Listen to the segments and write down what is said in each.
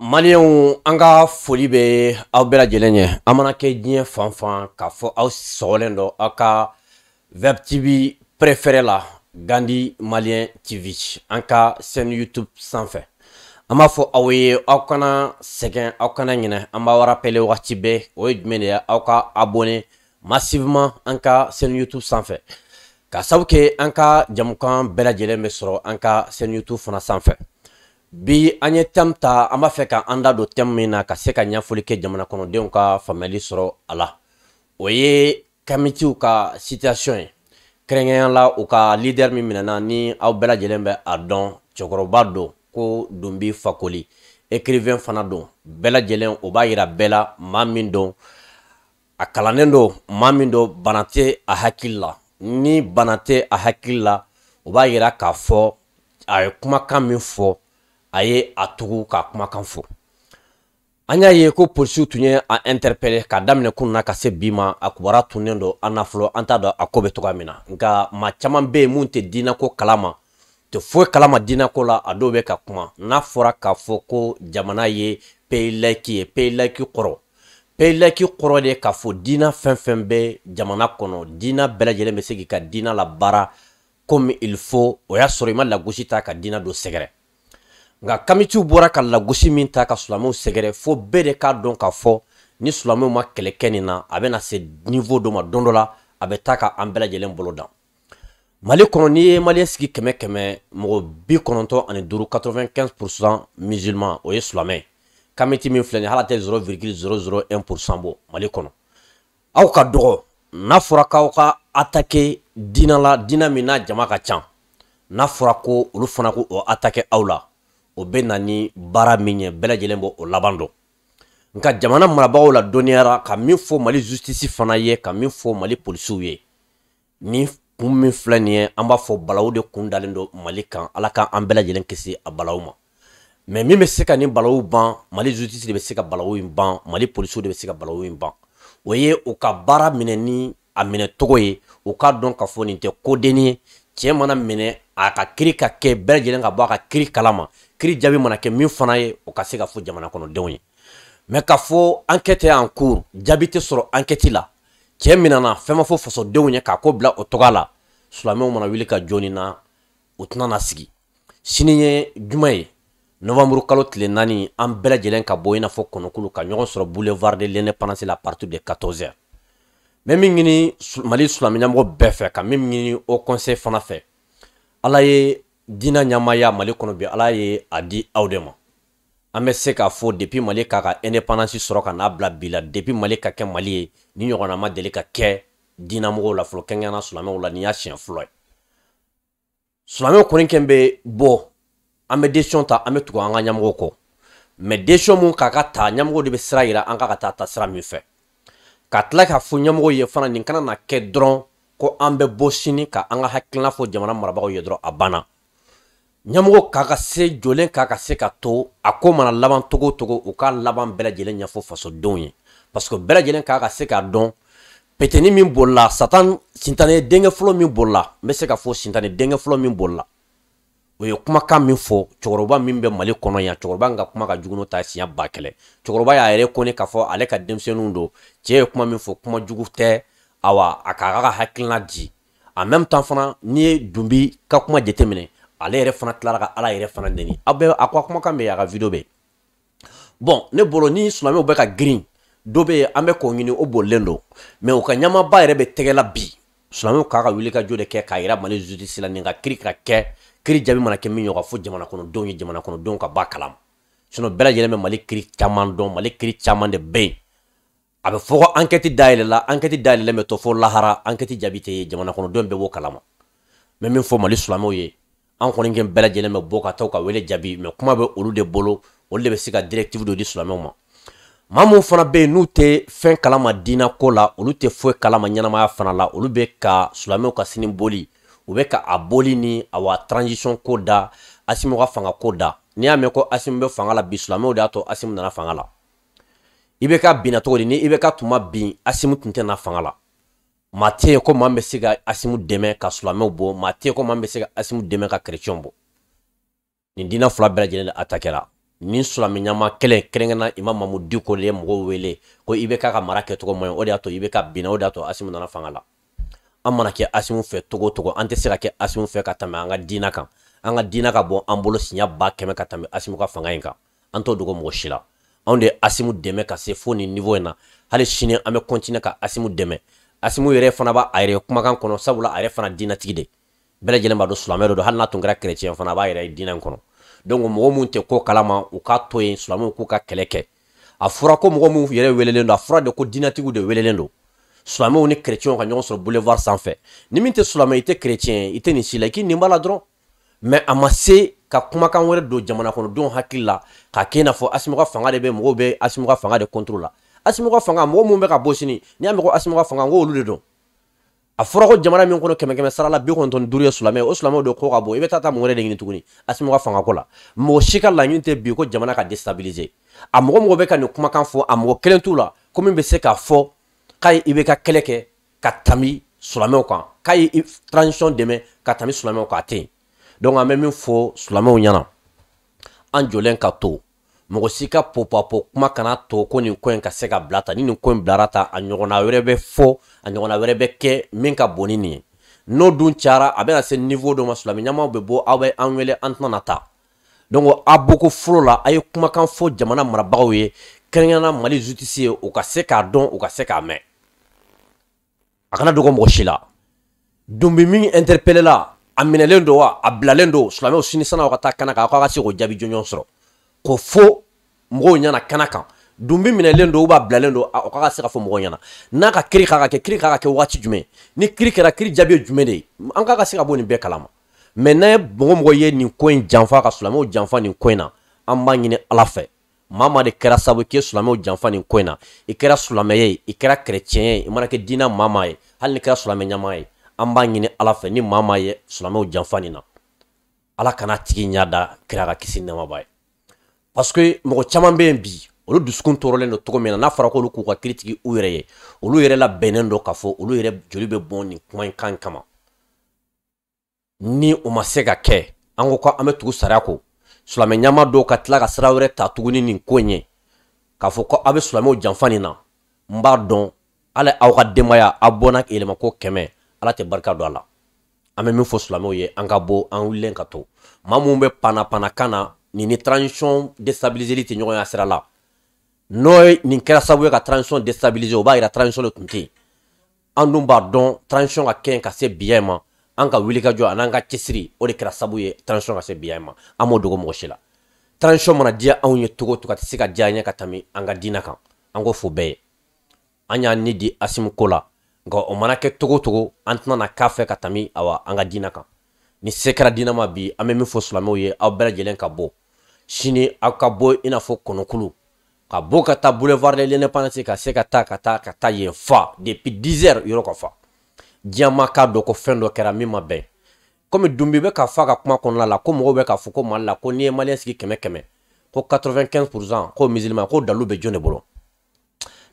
maliyɛnw an ka foli bɛ aw bɛɛ lajɛlen ye an mana kɛ diɲɛ fan fan k'a fɔ aw sɔgɔlen dɔ aw ka vɛb tv prɛfɛrɛ la gandi maliyɛn tv an ka sɛni youtube sanfɛ an b'a fɔ aw ye aw kana sɛgɛn aw kana ɲinɛ an b'a warapɛle wagati bɛɛ o ye jumɛn de ye aw ka abone massivement an ka sɛni youtube sanfɛ ka sabu kɛ an ka jamukan bɛɛ lajɛlen bɛ sɔrɔ an ka sɛni youtube fana sanfɛ bi an ye tɛmu ta an b'a fɛ ka an da don tɛmu min na ka se ka ɲɛfɔli kɛ jamana kɔnɔdenw ka faamuyali sɔrɔ a la o ye kamitiw ka situation ye kɛrɛnkɛrɛnya la u ka leader min minɛna ni aw bɛɛ lajɛlen bɛ a dɔn cɛkɔrɔba don ko donbi fakoli écrivain fana don bɛɛ lajɛlen o b'a yira bɛɛ la maa min don a kalannen don maa min don bana tɛ a hakili la ni bana tɛ a hakili la o b'a yira k'a fɔ a ye kumakan min fɔ a ye a tugu ka kumakan fo an y'a ye ko polisiw tun ye a interpele ka daminɛ kun na ka se bi ma a kubara tunnen don an na fɔlɔ an t'a dɔn a ko bɛ cogoya min na nka ma caman bɛ yen mun tɛ diinako kalama tɛ foyi kalama diinako la a dɔw bɛ ka kuma n'a fɔra k'a fɔ ko jamana ye peyi laiki ye peyi laiki kɔrɔ peyi laiki kɔrɔ de k'a fɔ diina fɛn fɛn bɛ jamana kɔnɔ diina bɛɛ lajɛlen bɛ se k'i ka diina labaara komi il faut o y'a sɔrɔ i ma lagosi ta ka diina dɔ sɛgɛrɛ nka kamitiw bɔra ka lagosi min ta ka sulamɛw sɛgɛrɛ fo bɛɛ de k'a dɔn k'a fɔ ni sulamɛw ma kɛlɛ nin na a bena se nivo dɔ ma don dɔ la a bɛ taa ka an bɛlajɛlen lajɛlen bolo dan mali kɔnɔ n'i ye maliyɛn sigi kɛmɛ kɛmɛ mɔgɔ bi kɔnɔntɔn ani duuru quatre vingt musulman o ye silamɛ ye kamiti min filɛ nin hali tɛ zero virgule zero zero bɔ mali kɔnɔ aw ka dɔgɔ n'a fɔra k'aw ka atake diinɛ la min n'a jama ka can n'a fɔra ko olu fana ko o atake aw la o bɛ na ni baara min ye bɛɛ lajɛlen bɔ o laban dɔn nka jamana marabagaw la dɔnniyara ka min fɔ mali justisi fana ye ka min fɔ mali polisiw ye ni kun min filɛ nin ye an b'a fɔ balaw de kun dalen don mali kan ala ka an bɛɛ lajɛlen kisi a balaw ma mɛ min bɛ se ka nin balaw ban mali justisi de bɛ se ka balaw in ban mali polisiw de bɛ se ka balaw in ban o ye u ka baara minɛ ni a minɛcogo ye u k'a dɔn k'a fɔ nin tɛ kodenni ye cɛ mana minɛ a ka kiri ka kɛ bɛɛ lajɛlen ka bɔ a ka kiri kala ma kiiri jaabi mana kɛ min fana ye o ka se ka fɔ jamana kɔnɔdenw ye mɛ k'a fɔ ankɛtɛ y'an kur jaabi tɛ sɔrɔ ankɛti la cɛ minana fɛn ma fɔ fasodenw ye k'a ko bila o tɔgɔ la silamɛw mana wuli ka jɔni na u tɛna na sigi sini ye juma ye novanburu kalo tile naani an bɛɛ lajɛlen ka bɔ i n'a fɔ kɔnɔkulu ka ɲɔgɔn sɔrɔ boulevard de l'indépendance la partir de 14 heures mɛ min ɲini mali silamɛ ɲɛmɔgɔ bɛɛ fɛ ka min ɲini o conseil fana fɛ ala ye dina ɲamaya mali kɔnɔ bi ala ye a di aw de ma an bɛ se k'a fɔ depi mali k'a ka indépendance sɔrɔ ka n'a bila bi la depi mali ka kɛ mali ye ni ɲɔgɔnna ma deli ka kɛ dinamɔgɔw la fɔlɔ kɛnkɛnna silamɛw la ni y'a siɲɛ fɔlɔ ye silamɛw kɔni kɛn bɛ bɔ an bɛ desiyɔn ta an bɛ tugu an ka ɲɛmɔgɔw kɔ mɛ desiyɔn mun k'a ka ta ɲɛmɔgɔ de bɛ sira yira an ka ka taa ta sira min fɛ ka tila k'a fɔ ɲɛmɔgɔ ye fana nin kana na kɛ dɔrɔn ko an bɛ bɔ sini ka an ka hakilina fɔ jamana marabagaw ye dɔrɔn a banna ɲɛmɔgɔ kaka se jɔlen kaka ka se ka mana laban togo togo u laban bɛɛ lajɛlen ɲɛfɔ faso parce que bela lajɛlen k'a ka se peteni min bolla satan sintane denkɛ fɔlɔ min mais n ka fo sintane denkɛ fɔlɔ min bolila o ye min fɔ cɛkɔrɔba min mali ba kɛlɛ y'a yɛrɛ ko k'a fo ale ka denmisɛnninw don kuma min fo kuma jugu te awa a k'a en même temps fana n'i ye dunbi ka ale yɛrɛ fana tilara ka ala yɛrɛ fana nɛni aw bɛɛ a ko a kumakan bɛ a ka video bɛ bɔn ne bolo ni silamɛw bɛ ka girin dɔ bɛ yen an bɛ k'o ɲini o bolilen don mɛ u ka ɲamaba yɛrɛ bɛ tɛgɛ la bi silamɛw k'a ka wuli ka jo de kɛ k'a yira mali justice la nin ka kiri ka kɛ kiri jaabi mana kɛ min ɲɔgɔn fo jamana kɔnɔdenw ye jamana kɔnɔdenw ka ba kalama sinɔn bɛɛ lajɛlen bɛ mali kiri caman dɔn mali kiri caman de bɛ yen a bɛ fɔ ko ankɛti dayɛlɛla ankɛti dayɛlɛlen bɛ to fo lahara ankɛti jaabi tɛ ye jamana kɔnɔdenw bɛɛ b'o kalama mɛ min fɔ mali silamɛw ye an kɔni kɛ bɛɛ lajɛlen bɛ bɔ ka taa u ka wele jaabi mɛ kuma bɛ olu de bolo olu de bɛ se ka directive dɔ di silamɛw ma maa mun fana bɛ yen n'u tɛ fɛn kalama diinɛ ko la olu tɛ foyi kalama ɲɛnamaya fana la olu bɛ ka silamɛw ka sini boli u bɛ ka a boli ni awa transition ko da asimu ka fanga ko da n'i y'a mɛn ko asimu bɛ fanga la bi silamɛw de y'a to asimu nana fanga la i bɛ ka binna cogo di ni i bɛ ka tuma bin asimu tun tɛ na fanga la maa tɛ yen ko maa bɛ se ka asimu dɛmɛ ka silamɛw bɔ maa tɛ yen ko maa bɛ se ka asimu dɛmɛ ka kerecɛnw bɔ nin diinɛ fila bɛɛ lajɛlen de atakɛra ni silamɛ ɲama kelen kɛrɛnkɛrɛnna i ma mamu diko de ye mɔgɔw wele ko i bɛ k'a ka mara kɛcogo man ɲi o de y'a to i bɛ ka binna o de y'a to asimu nana fanga la an mana kɛ asimu fɛ togo o togo an tɛ se ka kɛ asimu fɛ ka tɛmɛ an ka diinɛ kan an ka diinɛ ka bɔ an bolo siɲɛ ba kɛmɛ ka tɛmɛ asimu ka fanga in kan an t'o dogo mɔgɔ si la anw de ye asimu dɛmɛ ka se fo nin niveau in na hali sini an bɛ continuer ka asimu dɛmɛ asimu yɛrɛ fana b'a a yɛrɛ kumakan kɔnɔ sabula a yɛrɛ fana dinatigi de bɛɛ lajɛlen b'a dɔn silamɛ dɔ don hali n'a tun kɛra kerecɛn fana a b'a yɛrɛ diinɛ kɔnɔ donc mɔgɔ minnu tɛ ko kalama u k'a to yen silamɛw k'u ka kɛlɛ kɛ a fɔra ko mɔgɔ minnu yɛrɛ welelen don a fɔra de ko diinɛtigiw de welelen don silamɛw ni kerecɛnw ka ɲɔgɔn sɔrɔ boulevard sanfɛ ni min tɛ silamɛ i tɛ kerecɛn i tɛ nin si la i k'i nin b'a la dɔrɔn mɛ a ma se ka kumakan wɛrɛ don jamana kɔnɔdenw hakili la k'a kɛ i n'a fɔ asimu ka fanga de bɛ mɔgɔw bɛ asimu ka fanga de contrôle la asimu fanga mɔgɔ mun bɛ ka bɔ sini n'i y'a mɛn ko asimu fanga ko olu de don a fɔra ko jamana min kɔnɔ kɛmɛ kɛmɛ sara la bi kɔnɔntɔn duuru ye silamɛ o silamɛw de ko ka bɔ i bɛ taa taa mɔgɔ wɛrɛ de ɲini tuguni asimu fanga ko la mɔgɔ si ka laɲini tɛ bi ko jamana ka destabiliser a mɔgɔ mɔgɔ bɛ ka nin kumakan fɔ a mɔgɔ kelen t'u la ko min bɛ se k'a fɔ k'a ye i bɛ ka kɛlɛ kɛ ka tami silamɛw kan k'a ye transition dɛmɛ ka tami silamɛw kan a tɛ yen donc an bɛ min fɔ silamɛw ɲɛna an jɔlen ka to mɔgɔ si ka popapɔ kuma kana to ko nin ko in ka se ka bila ta ni nin ko in bilara ta a ɲɔgɔnna wɛrɛ bɛ fɔ a ɲɔgɔnna wɛrɛ bɛ kɛ min ka bon ni nin ye n'o dun cayara a bɛna se niveau dɔ ma silamɛ ɲɛmaw bɛ bɔ aw bɛ an wele an tɛna ta donc a boko fɔlɔ la a ye kumakan fɔ jamana marabagaw ye kɛrɛnkɛrɛnna mali zutisi ye u ka se k'a dɔn u ka se k'a mɛn a kana dogo mɔgɔ si la dunbi min interpelela a minɛlen don wa a bilalen don silamɛw sini sanaw ka taa kana kan aw ka se k'o jaabi jɔnjɔn sɔrɔ ko fo mɔgɔw ɲɛna kɛnɛ kan dunbi minɛlen do u uba bilalen do o ka ka se ka fɔ mɔgɔ ɲɛna n'a ka kiri ka ka kɛ kiri ka ka kɛ wagati jumɛn ni kiri kɛra kiri jaabi ye jumɛn de ye an ka ka se ka bɔ nin bɛɛ kalama mɛ n'a ye mɔgɔ mɔgɔ ye nin ko in janfa ka silamɛw janfa nin ko in na an b'a ɲini ala fɛ maa maa de kɛra sabu k'i ye silamɛw janfa nin ko in na i kɛra silamɛ ye i kɛra kɛrɛcɛn ye i mana kɛ diinɛ maa maa ye hali ni kɛra silamɛ ɲama ye an b'a ɲini ala fɛ ni maa maa ye silamɛw janfa nin na ala kana tigi ɲɛ da kira ka kisi nɛma ba ye paske mɔgɔ caman bɛ bi olu dusukun tɔɔrɔlen don cogo min na n'a fɔra k'olu k'u ka kiiri u yɛrɛ ye olu yɛrɛ labɛnnen don k'a fɔ olu yɛrɛ joli bɛ bɔn nin kuma kan kama ni o ma se ka kɛ an ko ko an bɛ tugu sariya kɔ silamɛ ɲɛma dɔw ka tila ka sira wɛrɛ ta tuguni nin ko in k'a fɔ ko aw bɛ silamɛw janfa nin na n b'a dɔn hali aw ka denbaya aw bɔnna yɛlɛmako kɛmɛ ala tɛ barika don a la an bɛ min fɔ silamɛw ye an ka bɔ an wulilen ka to maa minnu bɛ panna na nin ni transition destabiliseli tɛ ɲɔgɔn ya sira la n'o nin kɛra sababu ye ka transition destabiliser o b'a yira transition de tun tɛ yen an dun b'a dɔn transition ka kɛ ka se biya in ma an ka wuli ka jɔ an'an ka cɛsiri o de kɛra sababu ye transition ka se biya in ma an m'o dogo mɔgɔ si la transition mana diya anw ye cogo o cogo a tɛ se ka diya an ye ka tɛmɛ an ka diinɛ kan an k'o fo bɛɛ ye an y'an ni di asimu ko la nka o mana kɛ cogo o cogo an tɛna na k'a fɛ ka tɛmɛ awa an ka diinɛ kan ni se kɛra diinɛ ma bi an bɛ min fɔ silamɛw ye aw bɛɛ lajɛlen ka bɔ sini aw ka bɔ i n'a fɔ kɔnɔkulu ka bɔ ka taa boulevard de l'indépendance ka se ka taa ka taa ka taa yen fa depuis 10 heures yɔrɔ ka fa diɲɛ ma k'a dɔn ko fɛn dɔ kɛra min ma bɛn komi dunbi bɛ ka fɔ a ka kuma kɔnɔna la ko mɔgɔw bɛ k'a fɔ ko mali la ko n'i ye maliyɛn sigi kɛmɛ kɛmɛ ko 95 ko misilima ko dalu bɛ jɔn de bolo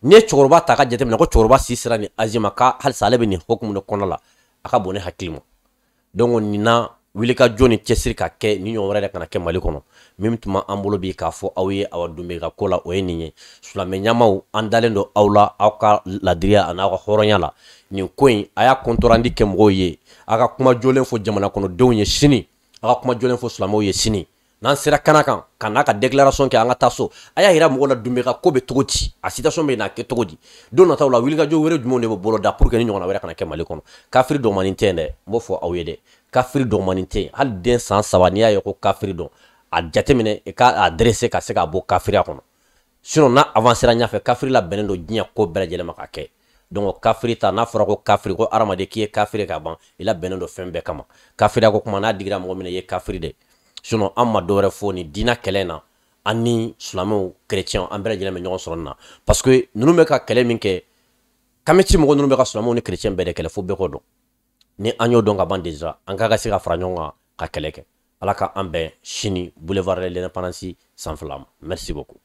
n'i ye cɛkɔrɔba ta ka jateminɛ ko cɛkɔrɔba si sera nin azi ka halisa ale bɛ nin hokumu de kɔnɔna la a ka bon ne hakili ma donc nin na wuli ka jɔ ni cɛsiri ka kɛ ni ɲɔgɔn wɛrɛ yɛrɛ kana kɛ mali kɔnɔ min tuma an bolo bi k'a fɔ aw ye awa dunbe ka ko la o ye nin ye silamɛ ɲɛmaw an dalen don aw la aw ka ladiriya ani aw ka hɔrɔnya la nin ko in a y'a kɔntɔrandi kɛ mɔgɔw ye aw ka kuma jɔlen fɔ jamana kɔnɔdenw ye sini aw ka kuma jɔlen fɔ silamɛw ye sini n'an sera kana kan ka n'a ka déclaration kɛ an ka taa so a y'a yira mɔgɔ la dunbe ka ko bɛ cogo di a situation bɛ n'a kɛ cogo di don nataw la wulikajɔ wɛrɛ jumɛn de bɛ bolo da pour que ni ɲɔgɔnna wɛrɛ kana kɛ mali kɔnɔ kafiri dɔ tɛ dɛ n b'o fɔ aw ye dɛ kafiri dɔ manin tɛ hali den san saba y'a ko kafiri a jateminɛ i ka a derese ka se ka bɔ kafiriya kɔnɔ n'a avansera ɲɛfɛ kafiri labɛnnen don diɲɛ ko bɛɛ lajɛlen ma ka kɛ donc kafiri ta n'a fɔra ko kafiri ko hadamaden k'i ye kafiri ka ban i labɛnnen don fɛn bɛɛ kama kafiriya ko kuma n'a digira mɔgɔ min na i ye kafiri dɛ sinɔn an ma dɔwɛrɛ fɔ nin diinɛ kɛlɛ ni silamɛw parce que ninnu bɛ ka kɛlɛ min kɛ kamɛti mɔgɔ ninnu bɛ de ni an y'o dɔn ka ban déjà an ka ka se ka fara ɲɔgɔn kan ka kɛlɛ kɛ ala ka an boulevard de l'indépendance sanfɛla merci beaucoup